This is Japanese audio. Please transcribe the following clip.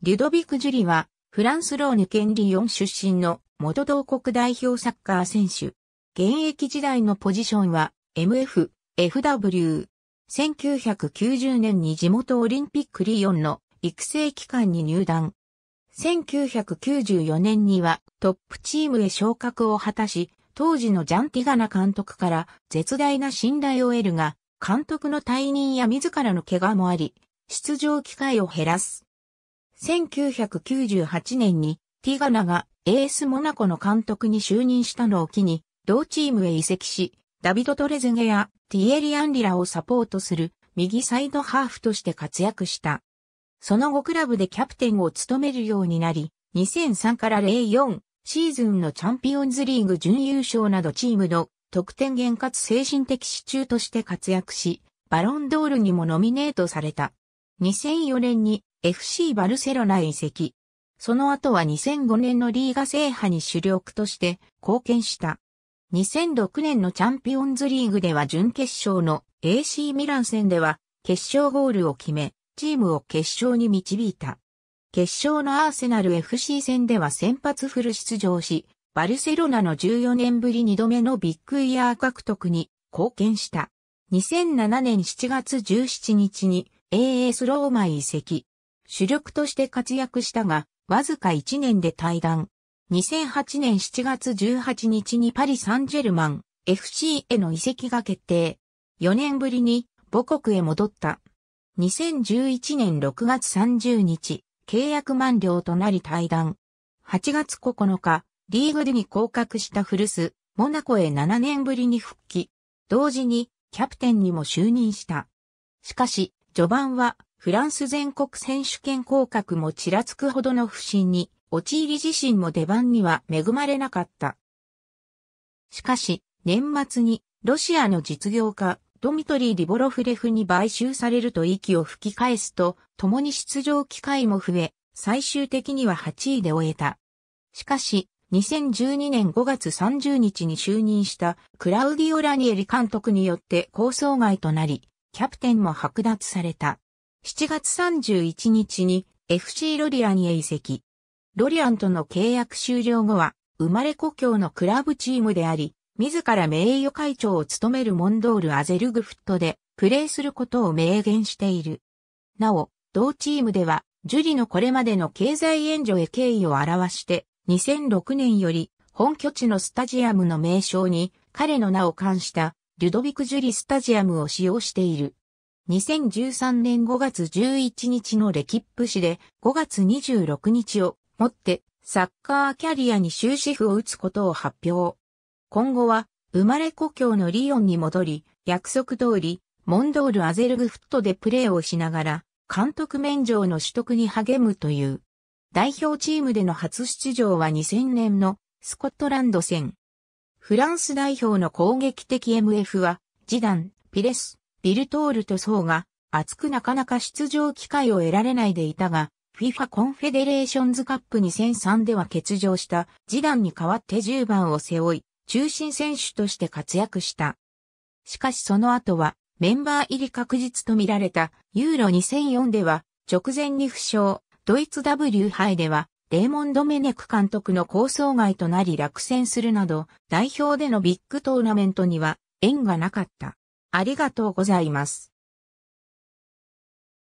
リュドビク・ジュリは、フランスローヌ県リヨン出身の元同国代表サッカー選手。現役時代のポジションは MF、FW。1990年に地元オリンピックリヨンの育成機関に入団。1994年にはトップチームへ昇格を果たし、当時のジャンティガナ監督から絶大な信頼を得るが、監督の退任や自らの怪我もあり、出場機会を減らす。1998年にティガナがエースモナコの監督に就任したのを機に、同チームへ移籍し、ダビド・トレズゲやティエリ・アンリラをサポートする右サイドハーフとして活躍した。その後クラブでキャプテンを務めるようになり、2003から04シーズンのチャンピオンズリーグ準優勝などチームの得点源かつ精神的支柱として活躍し、バロンドールにもノミネートされた。2004年に FC バルセロナ移籍。その後は2005年のリーガ制覇に主力として貢献した。2006年のチャンピオンズリーグでは準決勝の AC ミラン戦では決勝ゴールを決め、チームを決勝に導いた。決勝のアーセナル FC 戦では先発フル出場し、バルセロナの14年ぶり2度目のビッグイヤー獲得に貢献した。2007年7月17日に AS ローマ移籍。主力として活躍したが、わずか1年で退団。2008年7月18日にパリ・サンジェルマン FC への移籍が決定。4年ぶりに母国へ戻った。2011年6月30日、契約満了となり退団。8月9日、リーグでに降格した古巣、モナコへ7年ぶりに復帰。同時に、キャプテンにも就任した。しかし、序盤はフランス全国選手権降格もちらつくほどの不振に、陥り自身も出番には恵まれなかった。しかし、年末にロシアの実業家、ドミトリー・リボロフレフに買収されると息を吹き返すと、共に出場機会も増え、最終的には8位で終えた。しかし、2012年5月30日に就任したクラウディオ・ラニエリ監督によって構想外となり、キャプテンも剥奪された。7月31日に FC ロリアンへ移籍。ロリアンとの契約終了後は、生まれ故郷のクラブチームであり、自ら名誉会長を務めるモンドール・アゼルグフットで、プレーすることを明言している。なお、同チームでは、ジュリのこれまでの経済援助へ敬意を表して、2006年より本拠地のスタジアムの名称に彼の名を冠したリュドビク・ジュリスタジアムを使用している。2013年5月11日のレキップ誌で5月26日をもってサッカーキャリアに終止符を打つことを発表。今後は生まれ故郷のリヨンに戻り、約束通りモンドールアゼルグフットでプレーをしながら監督免状の取得に励むという。代表チームでの初出場は2000年のスコットランド戦。フランス代表の攻撃的 MF は、ジダン、ピレス、ビルトールとソーが、熱くなかなか出場機会を得られないでいたが、FIFA コンフェデレーションズカップ2003では欠場した次男に代わって10番を背負い、中心選手として活躍した。しかしその後はメンバー入り確実と見られたユーロ2004では直前に負傷、ドイツ W 杯ではレーモンド・メネク監督の構想外となり落選するなど代表でのビッグトーナメントには縁がなかった。ありがとうございます。